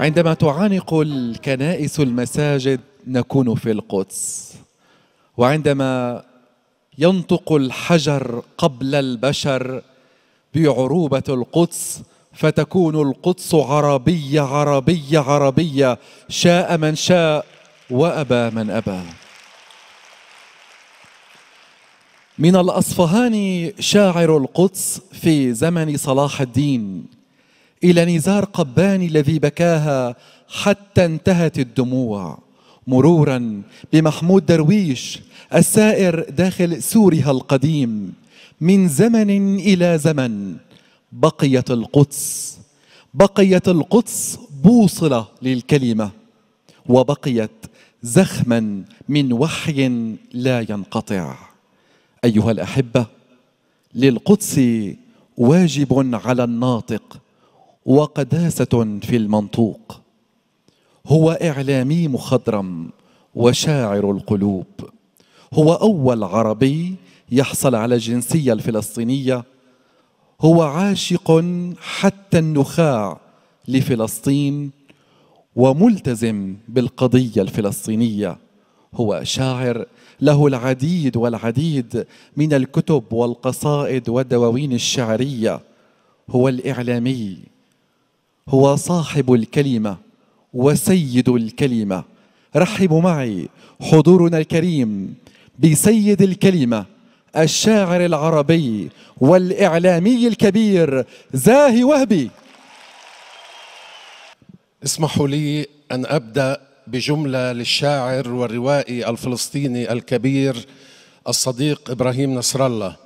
عندما تعانق الكنائس المساجد نكون في القدس وعندما ينطق الحجر قبل البشر بعروبه القدس فتكون القدس عربيه عربيه عربيه شاء من شاء وابى من ابى من الاصفهاني شاعر القدس في زمن صلاح الدين الى نزار قباني الذي بكاها حتى انتهت الدموع مرورا بمحمود درويش السائر داخل سورها القديم من زمن الى زمن بقيت القدس بقيت القدس بوصله للكلمه وبقيت زخما من وحي لا ينقطع ايها الاحبه للقدس واجب على الناطق وقداسه في المنطوق هو اعلامي مخضرم وشاعر القلوب هو اول عربي يحصل على الجنسيه الفلسطينيه هو عاشق حتى النخاع لفلسطين وملتزم بالقضيه الفلسطينيه هو شاعر له العديد والعديد من الكتب والقصائد والدواوين الشعريه هو الاعلامي هو صاحب الكلمة وسيد الكلمة رحبوا معي حضورنا الكريم بسيد الكلمة الشاعر العربي والإعلامي الكبير زاهي وهبي اسمحوا لي أن أبدأ بجملة للشاعر والروائي الفلسطيني الكبير الصديق إبراهيم نصر الله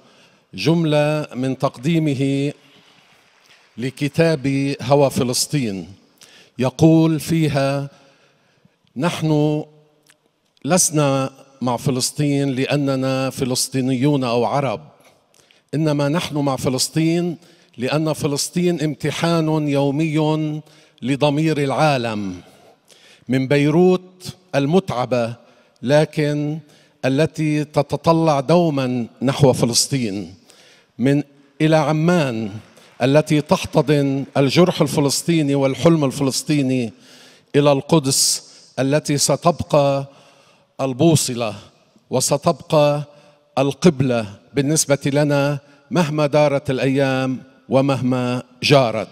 جملة من تقديمه لكتاب هوى فلسطين يقول فيها نحن لسنا مع فلسطين لاننا فلسطينيون او عرب انما نحن مع فلسطين لان فلسطين امتحان يومي لضمير العالم من بيروت المتعبه لكن التي تتطلع دوما نحو فلسطين من الى عمان التي تحتضن الجرح الفلسطيني والحلم الفلسطيني الى القدس التي ستبقى البوصله وستبقى القبله بالنسبه لنا مهما دارت الايام ومهما جارت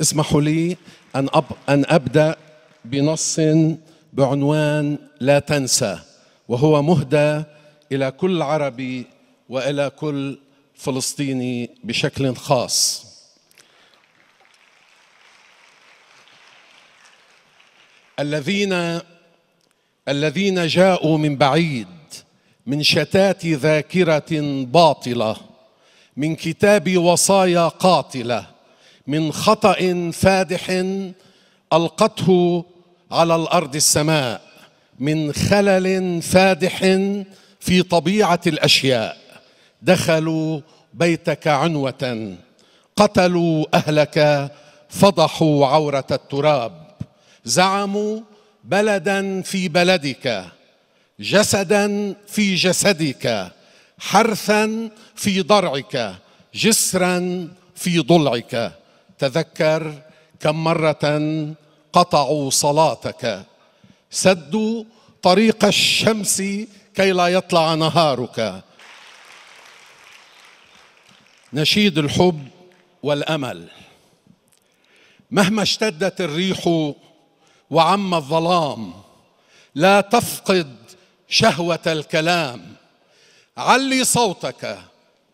اسمحوا لي ان ان ابدا بنص بعنوان لا تنسى وهو مهدى الى كل عربي والى كل فلسطيني بشكل خاص الذين الذين جاءوا من بعيد من شتات ذاكره باطله من كتاب وصايا قاتله من خطا فادح القته على الارض السماء من خلل فادح في طبيعه الاشياء دخلوا بيتك عنوة قتلوا أهلك فضحوا عورة التراب زعموا بلدا في بلدك جسدا في جسدك حرثا في ضرعك جسرا في ضلعك تذكر كم مرة قطعوا صلاتك سدوا طريق الشمس كي لا يطلع نهارك نشيد الحب والامل مهما اشتدت الريح وعم الظلام لا تفقد شهوه الكلام علي صوتك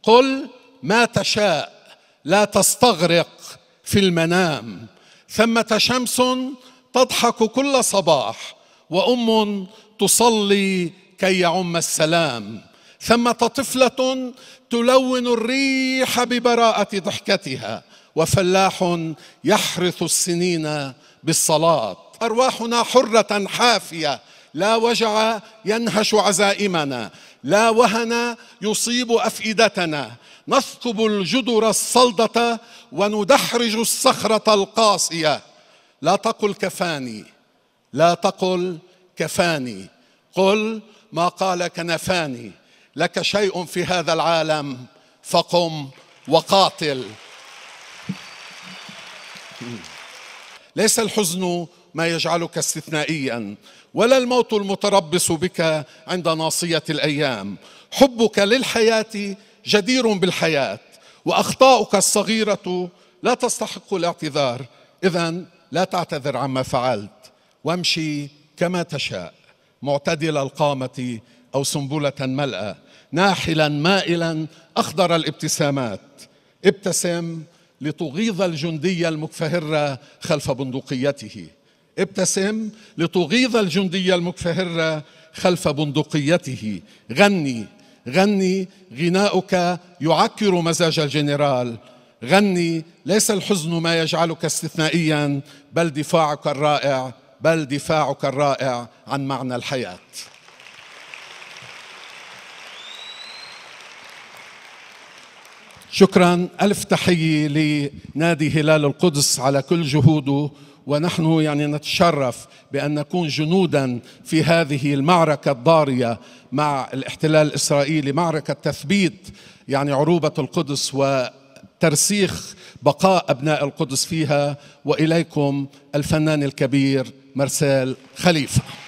قل ما تشاء لا تستغرق في المنام ثمه شمس تضحك كل صباح وام تصلي كي يعم السلام ثمة طفلة تلون الريح ببراءة ضحكتها وفلاح يحرث السنين بالصلاة أرواحنا حرة حافية لا وجع ينهش عزائمنا لا وهن يصيب أفئدتنا نثقب الجدر الصلدة وندحرج الصخرة القاسية لا تقل كفاني لا تقل كفاني قل ما قال كنفاني لك شيء في هذا العالم فقم وقاتل ليس الحزن ما يجعلك استثنائيا ولا الموت المتربص بك عند ناصيه الايام حبك للحياه جدير بالحياه واخطاؤك الصغيره لا تستحق الاعتذار اذا لا تعتذر عما فعلت وامشي كما تشاء معتدل القامه او سنبله ملأى ناحلا مائلا اخضر الابتسامات ابتسم لتغيظ الجندي المكفهرة خلف بندقيته ابتسم لتغيظ الجندي المكفهرة خلف بندقيته غني غني غناؤك يعكر مزاج الجنرال غني ليس الحزن ما يجعلك استثنائيا بل دفاعك الرائع بل دفاعك الرائع عن معنى الحياه شكرا ألف تحية لنادي هلال القدس على كل جهوده ونحن يعني نتشرف بأن نكون جنودا في هذه المعركة الضارية مع الاحتلال الإسرائيلي معركة تثبيت يعني عروبة القدس وترسيخ بقاء أبناء القدس فيها وإليكم الفنان الكبير مرسال خليفه